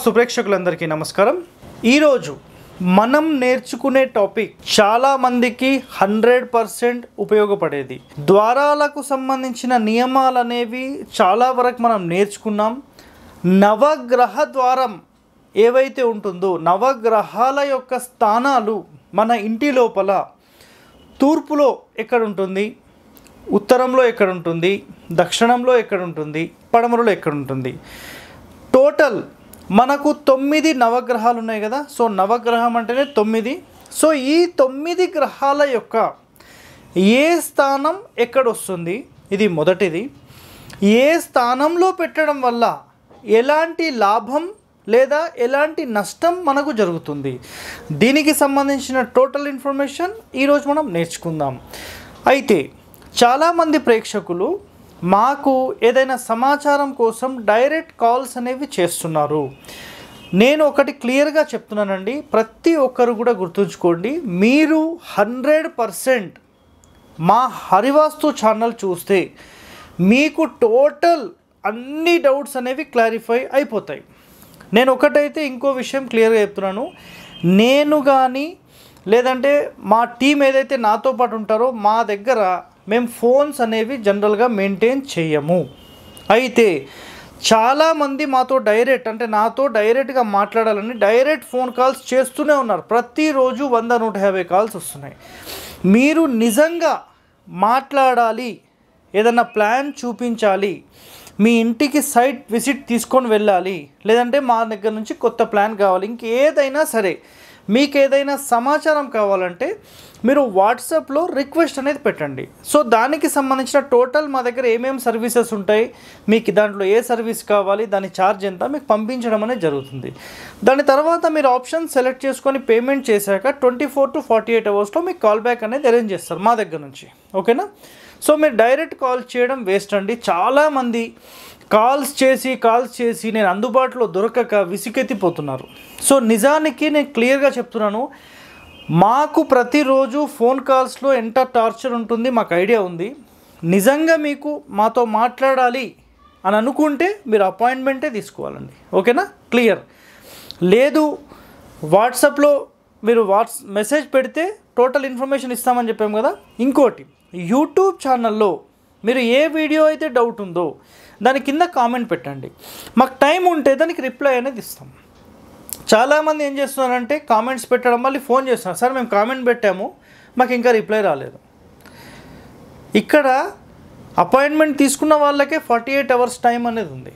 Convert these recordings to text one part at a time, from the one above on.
సేవ ప్రేక్షకులందరికీ నమస్కారం ఈరోజు మనం నేర్చుకునే టాపిక్ చాలా మందికి హండ్రెడ్ పర్సెంట్ ఉపయోగపడేది ద్వారాలకు సంబంధించిన నియమాలు అనేవి చాలా వరకు మనం నేర్చుకున్నాం నవగ్రహ ద్వారం ఏవైతే ఉంటుందో నవగ్రహాల యొక్క స్థానాలు మన ఇంటి లోపల తూర్పులో ఎక్కడ ఉంటుంది ఉత్తరంలో ఎక్కడ ఉంటుంది దక్షిణంలో ఎక్కడ ఉంటుంది పడమరలో ఎక్కడ ఉంటుంది టోటల్ మనకు తొమ్మిది నవగ్రహాలు ఉన్నాయి కదా సో నవగ్రహం అంటేనే తొమ్మిది సో ఈ తొమ్మిది గ్రహాల యొక్క ఏ స్థానం ఎక్కడ వస్తుంది ఇది మొదటిది ఏ స్థానంలో పెట్టడం వల్ల ఎలాంటి లాభం లేదా ఎలాంటి నష్టం మనకు జరుగుతుంది దీనికి సంబంధించిన టోటల్ ఇన్ఫర్మేషన్ ఈరోజు మనం నేర్చుకుందాం అయితే చాలామంది ప్రేక్షకులు మాకు ఏదైనా సమాచారం కోసం డైరెక్ట్ కాల్స్ అనేవి చేస్తున్నారు నేను ఒకటి క్లియర్గా చెప్తున్నానండి ప్రతి ఒక్కరు కూడా గుర్తుంచుకోండి మీరు హండ్రెడ్ పర్సెంట్ మా హరివాస్తు ఛానల్ చూస్తే మీకు టోటల్ అన్ని డౌట్స్ అనేవి క్లారిఫై అయిపోతాయి నేను ఒకటైతే ఇంకో విషయం క్లియర్గా చెప్తున్నాను నేను కానీ లేదంటే మా టీం ఏదైతే నాతో పాటు ఉంటారో మా దగ్గర మేము ఫోన్స్ అనేవి జనరల్గా మెయింటైన్ చేయము అయితే చాలామంది మాతో డైరెక్ట్ అంటే నాతో డైరెక్ట్గా మాట్లాడాలని డైరెక్ట్ ఫోన్ కాల్స్ చేస్తూనే ఉన్నారు ప్రతిరోజు వంద నూట యాభై కాల్స్ వస్తున్నాయి మీరు నిజంగా మాట్లాడాలి ఏదన్నా ప్లాన్ చూపించాలి మీ ఇంటికి సైట్ విజిట్ తీసుకొని వెళ్ళాలి లేదంటే మా దగ్గర నుంచి కొత్త ప్లాన్ కావాలి ఇంకేదైనా సరే మీకు ఏదైనా సమాచారం కావాలంటే మీరు వాట్సాప్లో రిక్వెస్ట్ అనేది పెట్టండి సో దానికి సంబంధించిన టోటల్ మా దగ్గర ఏమేమి సర్వీసెస్ ఉంటాయి మీకు దాంట్లో ఏ సర్వీస్ కావాలి దాని ఛార్జ్ ఎంత మీకు పంపించడం అనేది జరుగుతుంది దాని తర్వాత మీరు ఆప్షన్ సెలెక్ట్ చేసుకొని పేమెంట్ చేశాక twenty four to forty eight అవర్స్లో మీకు కాల్ బ్యాక్ అనేది అరేంజ్ చేస్తారు మా దగ్గర నుంచి ఓకేనా సో మీరు డైరెక్ట్ కాల్ చేయడం వేస్ట్ అండి చాలామంది కాల్స్ చేసి కాల్స్ చేసి నేను అందుబాటులో దొరకక విసికెత్తిపోతున్నారు సో నిజానికి నేను క్లియర్గా చెప్తున్నాను మాకు ప్రతిరోజు ఫోన్ కాల్స్లో ఎంత టార్చర్ ఉంటుంది మాకు ఐడియా ఉంది నిజంగా మీకు మాతో మాట్లాడాలి అని అనుకుంటే మీరు అపాయింట్మెంటే తీసుకోవాలండి ఓకేనా క్లియర్ లేదు వాట్సాప్లో మీరు వాట్స్ మెసేజ్ పెడితే టోటల్ ఇన్ఫర్మేషన్ ఇస్తామని చెప్పాము కదా ఇంకోటి యూట్యూబ్ ఛానల్లో మీరు ఏ వీడియో అయితే డౌట్ ఉందో దాని కింద కామెంట్ పెట్టండి మాకు టైం ఉంటే దానికి రిప్లై అనేది ఇస్తాం చాలామంది ఏం చేస్తున్నారంటే కామెంట్స్ పెట్టడం మళ్ళీ ఫోన్ చేస్తున్నారు సార్ మేము కామెంట్ పెట్టాము మాకు ఇంకా రిప్లై రాలేదు ఇక్కడ అపాయింట్మెంట్ తీసుకున్న వాళ్ళకే ఫార్టీ ఎయిట్ అవర్స్ టైం అనేది ఉంది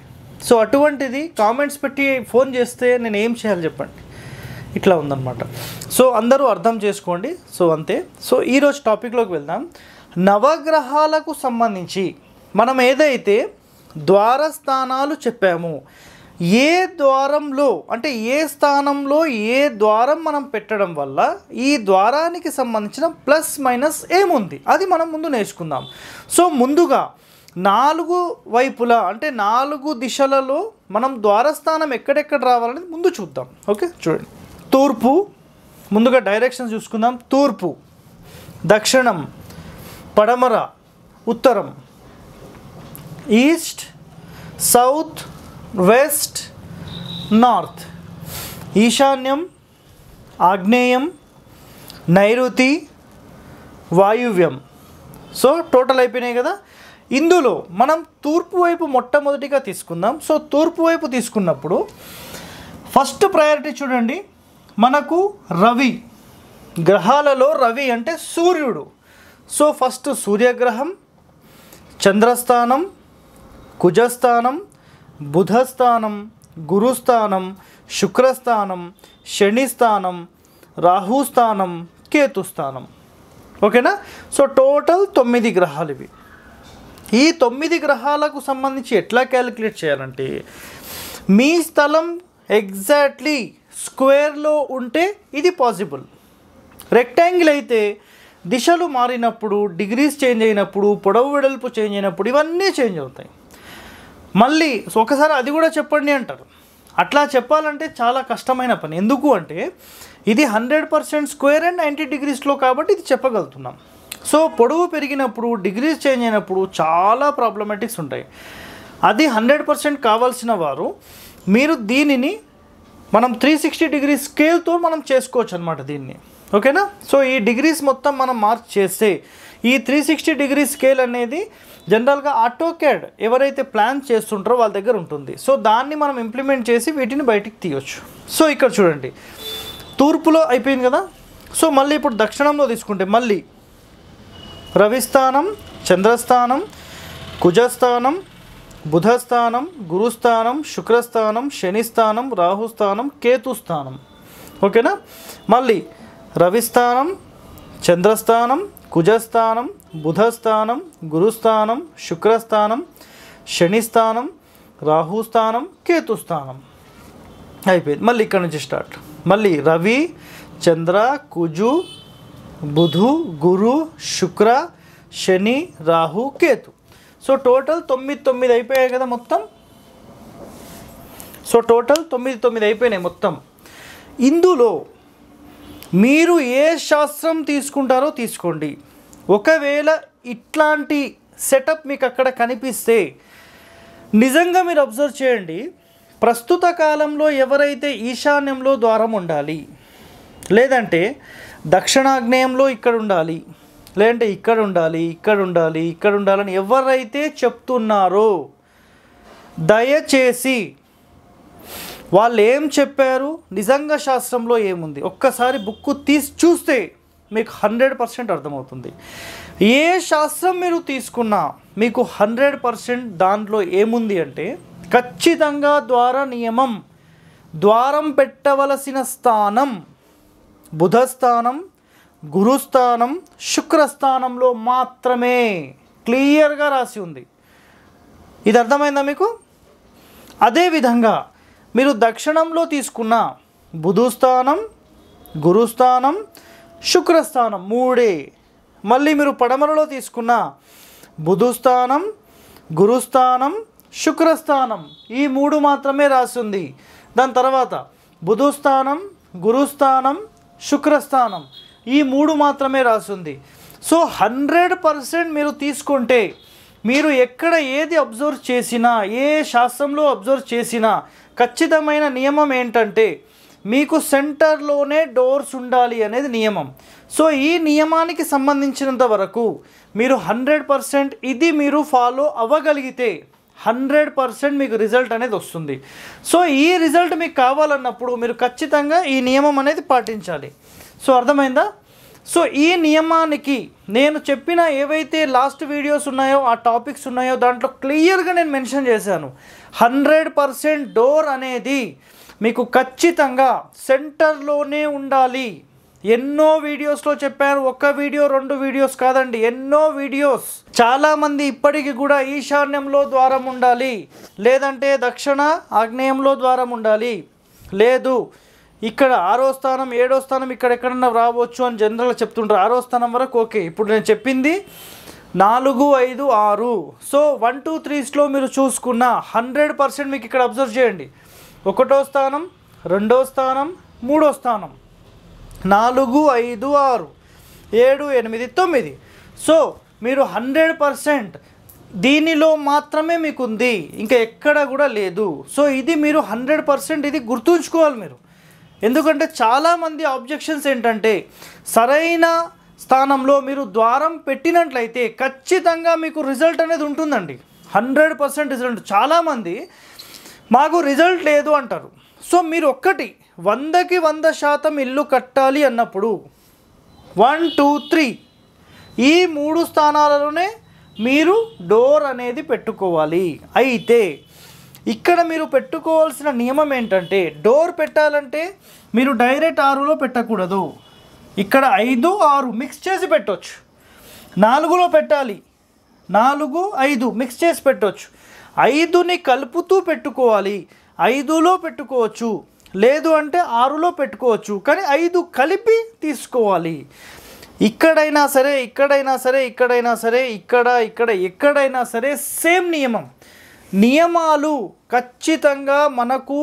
సో అటువంటిది కామెంట్స్ పెట్టి ఫోన్ చేస్తే నేను ఏం చేయాలి చెప్పండి ఇట్లా ఉందన్నమాట సో అందరూ అర్థం చేసుకోండి సో అంతే సో ఈరోజు టాపిక్లోకి వెళ్దాం నవగ్రహాలకు సంబంధించి మనం ఏదైతే ద్వారస్థానాలు చెప్పాము ఏ ద్వారంలో అంటే ఏ స్థానంలో ఏ ద్వారం మనం పెట్టడం వల్ల ఈ ద్వారానికి సంబంధించిన ప్లస్ మైనస్ ఏముంది అది మనం ముందు నేర్చుకుందాం సో ముందుగా నాలుగు వైపులా అంటే నాలుగు దిశలలో మనం ద్వారస్థానం ఎక్కడెక్కడ రావాలనేది ముందు చూద్దాం ఓకే చూడండి తూర్పు ముందుగా డైరెక్షన్ చూసుకుందాం తూర్పు దక్షిణం పడమర ఉత్తరం ఈస్ట్ సౌత్ వెస్ట్ నార్త్ ఈశాన్యం ఆగ్నేయం నైరుతి వాయువ్యం సో టోటల్ అయిపోయినాయి కదా ఇందులో మనం తూర్పు వైపు మొట్టమొదటిగా తీసుకుందాం సో తూర్పు వైపు తీసుకున్నప్పుడు ఫస్ట్ ప్రయారిటీ చూడండి మనకు రవి గ్రహాలలో రవి అంటే సూర్యుడు సో ఫస్ట్ సూర్యగ్రహం చంద్రస్థానం కుజస్థానం బుధస్థానం గురుస్థానం శుక్రస్థానం శనిస్థానం రాహుస్థానం కేతుస్థానం ఓకేనా సో టోటల్ తొమ్మిది గ్రహాలు ఇవి ఈ తొమ్మిది గ్రహాలకు సంబంధించి ఎట్లా క్యాలిక్యులేట్ చేయాలంటే మీ స్థలం ఎగ్జాక్ట్లీ స్క్వేర్లో ఉంటే ఇది పాసిబుల్ రెక్టాంగిల్ అయితే దిశలు మారినప్పుడు డిగ్రీస్ చేంజ్ అయినప్పుడు పొడవు వెడల్పు చేంజ్ అయినప్పుడు ఇవన్నీ చేంజ్ అవుతాయి మళ్ళీ ఒకసారి అది కూడా చెప్పండి అంటారు అట్లా చెప్పాలంటే చాలా కష్టమైన పని ఎందుకు అంటే ఇది hundred percent square and ninety డిగ్రీస్లో కాబట్టి ఇది చెప్పగలుగుతున్నాం సో పొడవు పెరిగినప్పుడు డిగ్రీస్ చేంజ్ అయినప్పుడు చాలా ప్రాబ్లమెటిక్స్ ఉంటాయి అది హండ్రెడ్ పర్సెంట్ కావాల్సిన వారు మీరు దీనిని మనం త్రీ సిక్స్టీ డిగ్రీ స్కేల్తో మనం చేసుకోవచ్చు అనమాట దీన్ని ఓకేనా సో ఈ డిగ్రీస్ మొత్తం మనం మార్క్ చేస్తే ఈ త్రీ సిక్స్టీ డిగ్రీ స్కేల్ అనేది జనరల్గా ఆటోకేడ్ ఎవరైతే ప్లాన్ చేస్తుంటారో వాళ్ళ దగ్గర ఉంటుంది సో దాన్ని మనం ఇంప్లిమెంట్ చేసి వీటిని బయటికి తీయవచ్చు సో ఇక్కడ చూడండి తూర్పులో అయిపోయింది కదా సో మళ్ళీ ఇప్పుడు దక్షిణంలో తీసుకుంటే మళ్ళీ రవిస్థానం చంద్రస్థానం కుజస్థానం బుధస్థానం గురుస్థానం శుక్రస్థానం శనిస్థానం రాహుస్థానం కేతుస్థానం ఓకేనా మళ్ళీ రవిస్థానం చంద్రస్థానం కుజస్థానం బుధస్థానం గురుస్థానం శుక్రస్థానం శనిస్థానం రాహుస్థానం కేతుస్థానం అయిపోయింది మళ్ళీ ఇక్కడ నుంచి స్టార్ట్ మళ్ళీ రవి చంద్ర కుజు బుధు గురు శుక్ర శని రాహు కేతు సో టోటల్ తొమ్మిది తొమ్మిది అయిపోయాయి కదా మొత్తం సో టోటల్ తొమ్మిది తొమ్మిది అయిపోయినాయి మొత్తం ఇందులో మీరు ఏ శాస్త్రం తీసుకుంటారో తీసుకోండి ఒకవేళ ఇట్లాంటి సెటప్ మీకు అక్కడ కనిపిస్తే నిజంగా మీరు అబ్జర్వ్ చేయండి ప్రస్తుత కాలంలో ఎవరైతే ఈశాన్యంలో ద్వారం ఉండాలి లేదంటే దక్షిణాగ్నేయంలో ఇక్కడ ఉండాలి లేదంటే ఇక్కడ ఉండాలి ఇక్కడ ఉండాలి ఇక్కడ ఉండాలని ఎవరైతే చెప్తున్నారో దయచేసి వాళ్ళు ఏం చెప్పారు నిజంగా శాస్త్రంలో ఏముంది ఒక్కసారి బుక్ తీసి చూస్తే మీకు హండ్రెడ్ పర్సెంట్ అర్థమవుతుంది ఏ శాస్త్రం మీరు తీసుకున్నా మీకు హండ్రెడ్ పర్సెంట్ దాంట్లో ఏముంది అంటే ఖచ్చితంగా ద్వార నియమం ద్వారం పెట్టవలసిన స్థానం బుధస్థానం గురుస్థానం శుక్రస్థానంలో మాత్రమే క్లియర్గా రాసి ఉంది ఇది అర్థమైందా మీకు అదేవిధంగా మీరు దక్షిణంలో తీసుకున్న బుధుస్థానం గురుస్థానం శుక్రస్థానం మూడే మళ్ళీ మీరు పడమరలో తీసుకున్న బుధుస్థానం గురుస్థానం శుక్రస్థానం ఈ మూడు మాత్రమే రాసింది దాని తర్వాత బుధుస్థానం గురుస్థానం శుక్రస్థానం ఈ మూడు మాత్రమే రాసింది సో హండ్రెడ్ పర్సెంట్ మీరు తీసుకుంటే మీరు ఎక్కడ ఏది అబ్జర్వ్ చేసినా ఏ శాస్త్రంలో అబ్జర్వ్ చేసినా ఖచ్చితమైన నియమం ఏంటంటే మీకు సెంటర్లోనే డోర్స్ ఉండాలి అనేది నియమం సో ఈ నియమానికి సంబంధించినంత వరకు మీరు హండ్రెడ్ పర్సెంట్ ఇది మీరు ఫాలో అవ్వగలిగితే హండ్రెడ్ పర్సెంట్ మీకు రిజల్ట్ అనేది వస్తుంది సో ఈ రిజల్ట్ మీకు కావాలన్నప్పుడు మీరు ఖచ్చితంగా ఈ నియమం అనేది పాటించాలి సో అర్థమైందా సో ఈ నియమానికి నేను చెప్పిన ఏవైతే లాస్ట్ వీడియోస్ ఉన్నాయో ఆ టాపిక్స్ ఉన్నాయో దాంట్లో క్లియర్గా నేను మెన్షన్ చేశాను హండ్రెడ్ పర్సెంట్ డోర్ అనేది మీకు ఖచ్చితంగా సెంటర్లోనే ఉండాలి ఎన్నో వీడియోస్లో చెప్పారు ఒక్క వీడియో రెండు వీడియోస్ కాదండి ఎన్నో వీడియోస్ చాలామంది ఇప్పటికీ కూడా ఈశాన్యంలో ద్వారం ఉండాలి లేదంటే దక్షిణ ఆగ్నేయంలో ద్వారం ఉండాలి లేదు ఇక్కడ ఆరో స్థానం ఏడో స్థానం ఇక్కడ ఎక్కడన్నా రావచ్చు అని జనరల్గా చెప్తుంటారు ఆరో స్థానం వరకు ఓకే ఇప్పుడు నేను చెప్పింది నాలుగు ఐదు ఆరు సో వన్ టూ త్రీస్లో మీరు చూసుకున్న హండ్రెడ్ పర్సెంట్ మీకు ఇక్కడ అబ్జర్వ్ చేయండి ఒకటో స్థానం రెండో స్థానం మూడో స్థానం నాలుగు ఐదు ఆరు ఏడు ఎనిమిది తొమ్మిది సో మీరు హండ్రెడ్ పర్సెంట్ దీనిలో మాత్రమే మీకుంది ఇంకా ఎక్కడ కూడా లేదు సో ఇది మీరు హండ్రెడ్ పర్సెంట్ ఇది గుర్తుంచుకోవాలి మీరు ఎందుకంటే చాలామంది ఆబ్జెక్షన్స్ ఏంటంటే సరైన స్థానంలో మీరు ద్వారం పెట్టినట్లయితే ఖచ్చితంగా మీకు రిజల్ట్ అనేది ఉంటుందండి హండ్రెడ్ పర్సెంట్ రిజల్ట్ చాలామంది మాకు రిజల్ట్ లేదు అంటారు సో మీరు ఒక్కటి వందకి వంద శాతం ఇల్లు కట్టాలి అన్నప్పుడు వన్ టూ త్రీ ఈ మూడు స్థానాలలోనే మీరు డోర్ అనేది పెట్టుకోవాలి అయితే ఇక్కడ మీరు పెట్టుకోవాల్సిన నియమం ఏంటంటే డోర్ పెట్టాలంటే మీరు డైరెక్ట్ ఆరులో పెట్టకూడదు ఇక్కడ ఐదు ఆరు మిక్స్ చేసి పెట్టవచ్చు నాలుగులో పెట్టాలి నాలుగు ఐదు మిక్స్ చేసి పెట్టవచ్చు ఐదుని కలుపుతూ పెట్టుకోవాలి ఐదులో పెట్టుకోవచ్చు లేదు అంటే ఆరులో పెట్టుకోవచ్చు కానీ ఐదు కలిపి తీసుకోవాలి ఇక్కడైనా సరే ఇక్కడైనా సరే ఇక్కడైనా సరే ఇక్కడ ఇక్కడ ఎక్కడైనా సరే సేమ్ నియమం నియమాలు ఖచ్చితంగా మనకు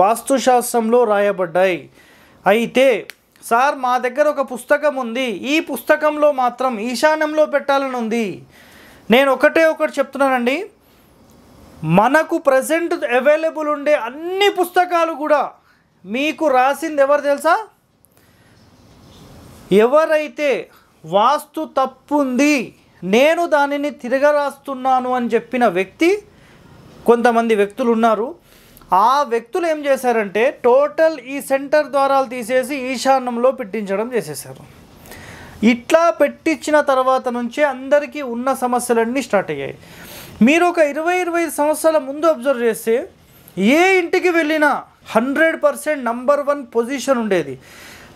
వాస్తుశాస్త్రంలో రాయబడ్డాయి అయితే సార్ మా దగ్గర ఒక పుస్తకం ఉంది ఈ పుస్తకంలో మాత్రం ఈశాన్యంలో పెట్టాలని ఉంది నేను ఒకటే ఒకటి చెప్తున్నానండి మనకు ప్రజెంట్ అవైలబుల్ ఉండే అన్ని పుస్తకాలు కూడా మీకు రాసింది ఎవరు తెలుసా ఎవరైతే వాస్తు తప్పు ఉంది నేను దానిని తిరగరాస్తున్నాను అని చెప్పిన వ్యక్తి కొంతమంది వ్యక్తులు ఉన్నారు ఆ వ్యక్తులు ఏం చేశారంటే టోటల్ ఈ సెంటర్ ద్వారాలు తీసేసి ఈశాన్యంలో పెట్టించడం చేసేసారు ఇట్లా పెట్టించిన తర్వాత నుంచే అందరికీ ఉన్న సమస్యలన్నీ స్టార్ట్ అయ్యాయి మీరు ఒక ఇరవై ఇరవై ఐదు సంవత్సరాల ముందు అబ్జర్వ్ చేస్తే ఏ ఇంటికి వెళ్ళినా hundred percent number one position ఉండేది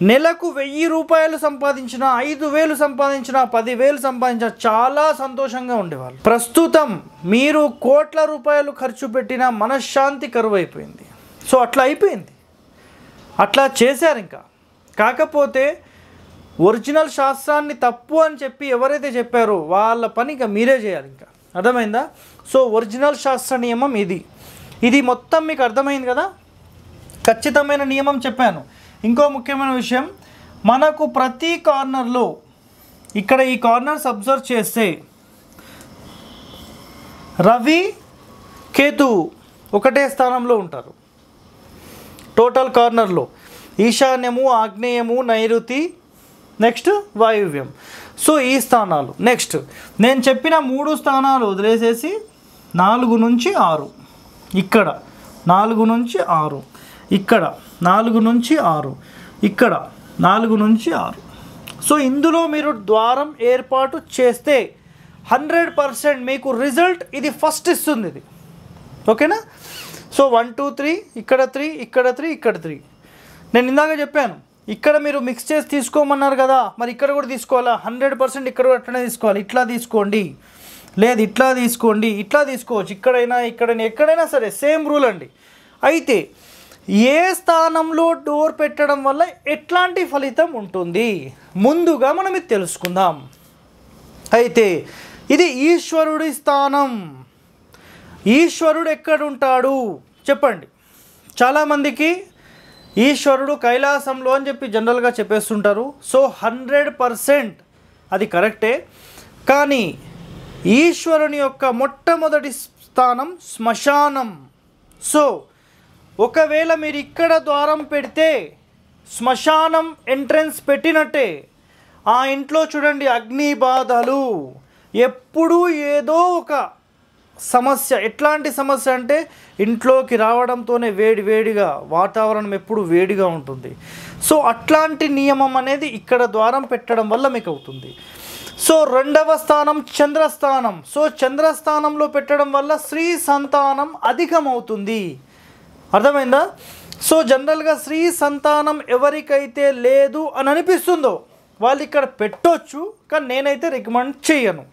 నెలకు వెయ్యి రూపాయలు సంపాదించిన ఐదు వేలు సంపాదించిన పదివేలు సంపాదించిన చాలా సంతోషంగా ఉండేవాళ్ళు ప్రస్తుతం మీరు కోట్ల రూపాయలు ఖర్చు పెట్టిన మనశ్శాంతి కరువు అయిపోయింది సో అట్లా అయిపోయింది అట్లా చేశారు ఇంకా కాకపోతే ఒరిజినల్ శాస్త్రాన్ని తప్పు అని చెప్పి ఎవరైతే చెప్పారో వాళ్ళ పని ఇంకా మీరే చేయాలి ఇంకా అర్థమైందా సో ఒరిజినల్ శాస్త్ర నియమం ఇది ఇది మొత్తం మీకు అర్థమైంది కదా ఖచ్చితమైన నియమం చెప్పాను ఇంకో ముఖ్యమైన విషయం మనకు ప్రతి కార్నర్లో ఇక్కడ ఈ కార్నర్స్ అబ్జర్వ్ చేస్తే రవి కేతు ఒకటే స్థానంలో ఉంటారు టోటల్ కార్నర్లో ఈశాన్యము ఆగ్నేయము నైరుతి నెక్స్ట్ వాయువ్యం సో ఈ స్థానాలు నెక్స్ట్ నేను చెప్పిన మూడు స్థానాలు వదిలేసేసి నాలుగు నుంచి ఆరు ఇక్కడ నాలుగు నుంచి ఆరు ఇక్కడ నాలుగు నుంచి ఆరు ఇక్కడ నాలుగు నుంచి ఆరు సో ఇందులో మీరు ద్వారం ఏర్పాటు చేస్తే హండ్రెడ్ పర్సెంట్ మీకు రిజల్ట్ ఇది ఫస్ట్ ఇస్తుంది ఇది ఓకేనా సో వన్ టూ త్రీ ఇక్కడ త్రీ ఇక్కడ త్రీ ఇక్కడ త్రీ నేను ఇందాక చెప్పాను ఇక్కడ మీరు మిక్స్ చేసి తీసుకోమన్నారు కదా మరి ఇక్కడ కూడా తీసుకోవాలా హండ్రెడ్ పర్సెంట్ ఇక్కడ కూడా అట్లనే తీసుకోవాలి ఇట్లా తీసుకోండి లేదు ఇట్లా తీసుకోండి ఇట్లా తీసుకోవచ్చు ఇక్కడైనా ఇక్కడైనా ఎక్కడైనా సరే సేమ్ రూల్ అండి అయితే ఏ స్థానంలో డోర్ పెట్టడం వల్ల ఎట్లాంటి ఫలితం ఉంటుంది ముందుగా మనం ఇది తెలుసుకుందాం అయితే ఇది ఈశ్వరుడి స్థానం ఈశ్వరుడు ఎక్కడుంటాడు చెప్పండి చాలామందికి ఈశ్వరుడు కైలాసంలో అని చెప్పి జనరల్గా చెప్పేస్తుంటారు సో హండ్రెడ్ పర్సెంట్ అది కరెక్టే కానీ ఈశ్వరుని యొక్క మొట్టమొదటి స్థానం శ్మశానం సో ఒకవేళ మీరు ఇక్కడ ద్వారం పెడితే శ్మశానం ఎంట్రన్స్ పెట్టినట్టే ఆ ఇంట్లో చూడండి అగ్ని బాధలు ఎప్పుడూ ఏదో ఒక సమస్య ఎట్లాంటి సమస్య అంటే ఇంట్లోకి రావడంతోనే వేడి వేడిగా వాతావరణం ఎప్పుడు వేడిగా ఉంటుంది సో అట్లాంటి నియమం అనేది ఇక్కడ ద్వారం పెట్టడం వల్ల మీకు అవుతుంది సో రెండవ స్థానం చంద్రస్థానం సో చంద్రస్థానంలో పెట్టడం వల్ల స్త్రీ సంతానం అధికమవుతుంది అర్థమైందా సో జనరల్గా స్త్రీ సంతానం ఎవరికైతే లేదు అని అనిపిస్తుందో వాళ్ళు ఇక్కడ పెట్టొచ్చు కానీ నేనైతే రికమెండ్ చేయను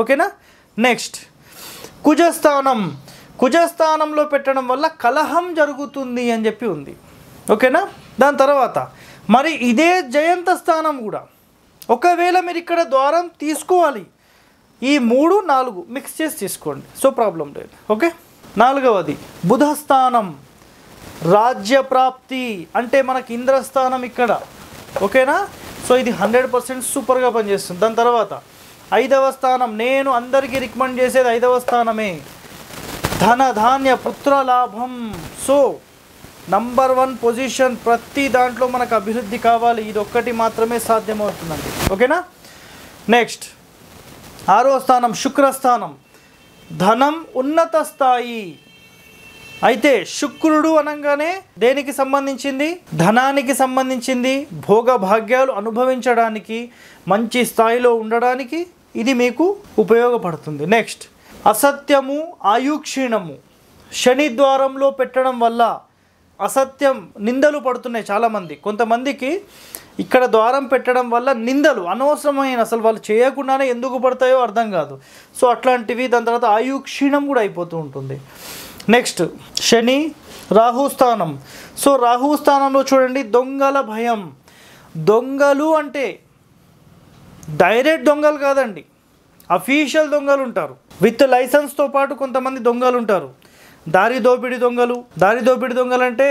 ఓకేనా నెక్స్ట్ కుజస్థానం కుజస్థానంలో పెట్టడం వల్ల కలహం జరుగుతుంది అని చెప్పి ఉంది ఓకేనా దాని తర్వాత మరి ఇదే జయంత స్థానం కూడా ఒకవేళ మీరు ఇక్కడ ద్వారం తీసుకోవాలి ఈ మూడు నాలుగు మిక్స్ చేసి తీసుకోండి సో ప్రాబ్లం లేదు ఓకే నాలుగవది బుధస్థానం రాజ్య ప్రాప్తి అంటే మనకి ఇంద్రస్థానం ఇక్కడ ఓకేనా సో ఇది హండ్రెడ్ పర్సెంట్ సూపర్గా పనిచేస్తుంది దాని తర్వాత ఐదవ స్థానం నేను అందరికీ రికమెండ్ చేసేది ఐదవ స్థానమే ధన ధాన్య పుత్ర లాభం సో నంబర్ వన్ పొజిషన్ ప్రతి దాంట్లో మనకు అభివృద్ధి కావాలి ఇది ఒక్కటి మాత్రమే సాధ్యమవుతుందండి ఓకేనా నెక్స్ట్ ఆరో స్థానం శుక్రస్థానం ధనం ఉన్నత స్థాయి అయితే శుక్రుడు అనగానే దేనికి సంబంధించింది ధనానికి సంబంధించింది భోగ భాగ్యాలు అనుభవించడానికి మంచి స్థాయిలో ఉండడానికి ఇది మీకు ఉపయోగపడుతుంది నెక్స్ట్ అసత్యము ఆయుక్షీణము శని ద్వారంలో పెట్టడం వల్ల అసత్యం నిందలు పడుతున్నాయి చాలామంది కొంతమందికి ఇక్కడ ద్వారం పెట్టడం వల్ల నిందలు అనవసరమైన అసలు వాళ్ళు చేయకుండానే ఎందుకు పడతాయో అర్థం కాదు సో అట్లాంటివి దాని తర్వాత ఆయు క్షీణం కూడా అయిపోతూ ఉంటుంది నెక్స్ట్ శని రాహు స్థానం సో రాహు స్థానంలో చూడండి దొంగల భయం దొంగలు అంటే డైరెక్ట్ దొంగలు కాదండి అఫీషియల్ దొంగలు ఉంటారు విత్ లైసెన్స్తో పాటు కొంతమంది దొంగలు ఉంటారు దారి దోపిడి దొంగలు దారి దోపిడి దొంగలు అంటే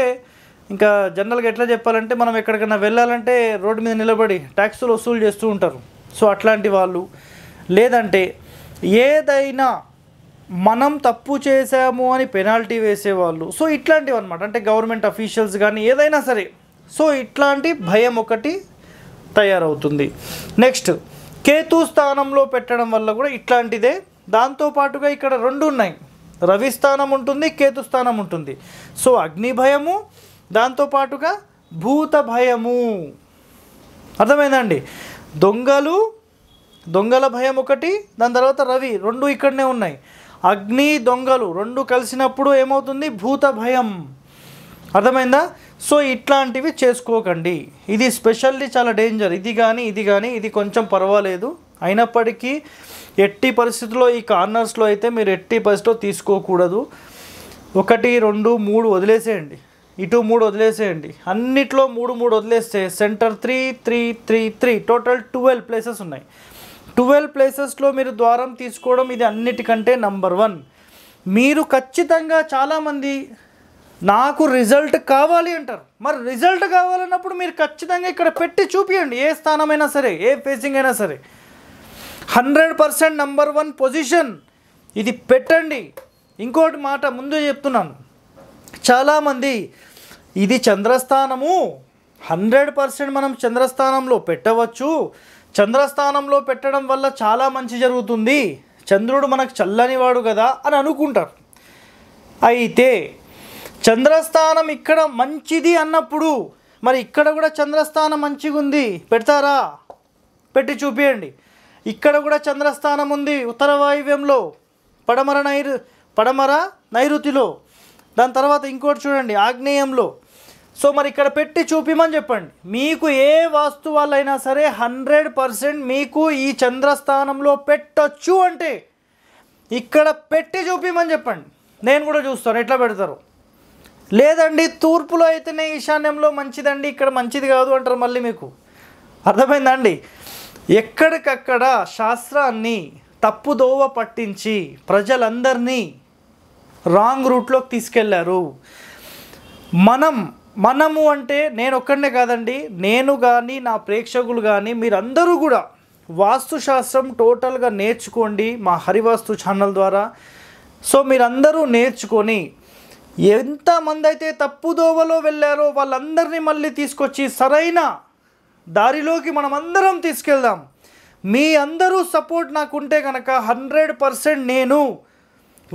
ఇంకా జనరల్గా ఎట్లా చెప్పాలంటే మనం ఎక్కడికైనా వెళ్ళాలంటే రోడ్డు మీద నిలబడి ట్యాక్సులు వసూలు చేస్తూ ఉంటారు సో అట్లాంటి వాళ్ళు లేదంటే ఏదైనా మనం తప్పు చేశాము అని పెనాల్టీ వేసేవాళ్ళు సో ఇట్లాంటివి అనమాట అంటే గవర్నమెంట్ అఫీషియల్స్ కానీ ఏదైనా సరే సో ఇట్లాంటి భయం ఒకటి తయారవుతుంది నెక్స్ట్ కేతు స్థానంలో పెట్టడం వల్ల కూడా ఇట్లాంటిదే దాంతోపాటుగా ఇక్కడ రెండు ఉన్నాయి రవి స్థానం ఉంటుంది కేతు స్థానం ఉంటుంది సో అగ్ని భయము దాంతోపాటుగా భూత భయము అర్థమైందండి దొంగలు దొంగల భయం ఒకటి దాని తర్వాత రవి రెండు ఇక్కడనే ఉన్నాయి అగ్ని దొంగలు రెండు కలిసినప్పుడు ఏమవుతుంది భూత భయం అర్థమైందా సో ఇట్లాంటివి చేసుకోకండి ఇది స్పెషల్లీ చాలా డేంజర్ ఇది కానీ ఇది కానీ ఇది కొంచెం పర్వాలేదు అయినప్పటికీ ఎట్టి పరిస్థితుల్లో ఈ కార్నర్స్లో అయితే మీరు ఎట్టి పరిస్థితిలో తీసుకోకూడదు ఒకటి రెండు మూడు వదిలేసేయండి ఇటు మూడు వదిలేసేయండి అన్నిట్లో మూడు మూడు వదిలేస్తే center three three three three total twelve places ఉన్నాయి ట్వెల్వ్ ప్లేసెస్లో మీరు ద్వారం తీసుకోవడం ఇది అన్నిటికంటే నంబర్ వన్ మీరు ఖచ్చితంగా చాలామంది నాకు రిజల్ట్ కావాలి అంటారు మరి రిజల్ట్ కావాలన్నప్పుడు మీరు ఖచ్చితంగా ఇక్కడ పెట్టి చూపియండి ఏ స్థానమైనా సరే ఏ ఫేసింగ్ అయినా సరే hundred percent number one position ఇది పెట్టండి ఇంకోటి మాట ముందు చెప్తున్నాను చాలామంది ఇది చంద్రస్థానము హండ్రెడ్ పర్సెంట్ మనం చంద్రస్థానంలో పెట్టవచ్చు చంద్రస్థానంలో పెట్టడం వల్ల చాలా మంచి జరుగుతుంది చంద్రుడు మనకు చల్లనివాడు కదా అని అనుకుంటారు అయితే చంద్రస్థానం ఇక్కడ మంచిది అన్నప్పుడు మరి ఇక్కడ కూడా చంద్రస్థానం మంచిగా ఉంది పెడతారా పెట్టి చూపియండి ఇక్కడ కూడా చంద్రస్థానం ఉంది ఉత్తర వాయువ్యంలో పడమర నైరు పడమర నైరుతిలో దాని తర్వాత ఇంకోటి చూడండి ఆగ్నేయంలో సో మరి ఇక్కడ పెట్టి చూపిమని చెప్పండి మీకు ఏ వాస్తువాళ్ళైనా సరే హండ్రెడ్ పర్సెంట్ మీకు ఈ చంద్రస్థానంలో పెట్టొచ్చు అంటే ఇక్కడ పెట్టి చూపిమని చెప్పండి నేను కూడా చూస్తాను ఎట్లా పెడతారు లేదండి తూర్పులో అయితేనే ఈశాన్యంలో మంచిదండి ఇక్కడ మంచిది కాదు అంటారు మళ్ళీ మీకు అర్థమైందండి ఎక్కడికక్కడ శాస్త్రాన్ని తప్పుదోవ పట్టించి ప్రజలందరినీ రాంగ్ రూట్లోకి తీసుకెళ్లారు మనం మనము అంటే నేను ఒక్కడనే కాదండి నేను కానీ నా ప్రేక్షకులు కానీ మీరందరూ కూడా వాస్తుశాస్త్రం టోటల్గా నేర్చుకోండి మా హరివాస్తు ఛానల్ ద్వారా సో మీరందరూ నేర్చుకొని ఎంతమంది అయితే తప్పుదోవలో వెళ్ళారో వాళ్ళందరినీ మళ్ళీ తీసుకొచ్చి సరైన దారిలోకి మనం అందరం తీసుకెళ్దాం మీ అందరూ సపోర్ట్ నాకు ఉంటే కనుక హండ్రెడ్ పర్సెంట్ నేను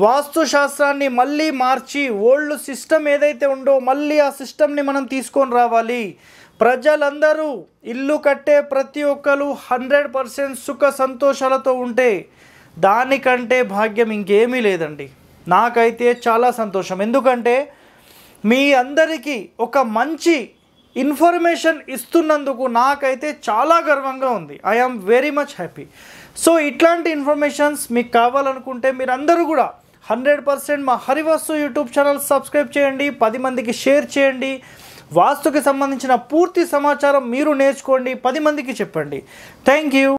వాస్తు శాస్త్రాన్ని మళ్ళీ మార్చి ఓల్డ్ సిస్టమ్ ఏదైతే ఉందో మళ్ళీ ఆ సిస్టమ్ని మనం తీసుకొని రావాలి ప్రజలందరూ ఇల్లు కట్టే ప్రతి ఒక్కరు హండ్రెడ్ పర్సెంట్ సుఖ సంతోషాలతో ఉంటే దానికంటే భాగ్యం ఇంకేమీ లేదండి నాకైతే చాలా సంతోషం ఎందుకంటే మీ అందరికీ ఒక మంచి ఇన్ఫర్మేషన్ ఇస్తున్నందుకు నాకైతే చాలా గర్వంగా ఉంది I am very much happy so ఇట్లాంటి ఇన్ఫర్మేషన్స్ మీకు కావాలనుకుంటే మీరందరూ కూడా హండ్రెడ్ పర్సెంట్ మా హరివస్తు యూట్యూబ్ ఛానల్ సబ్స్క్రైబ్ చేయండి పది మందికి షేర్ చేయండి వాస్తుకి సంబంధించిన పూర్తి సమాచారం మీరు నేర్చుకోండి పది మందికి చెప్పండి థ్యాంక్ యూ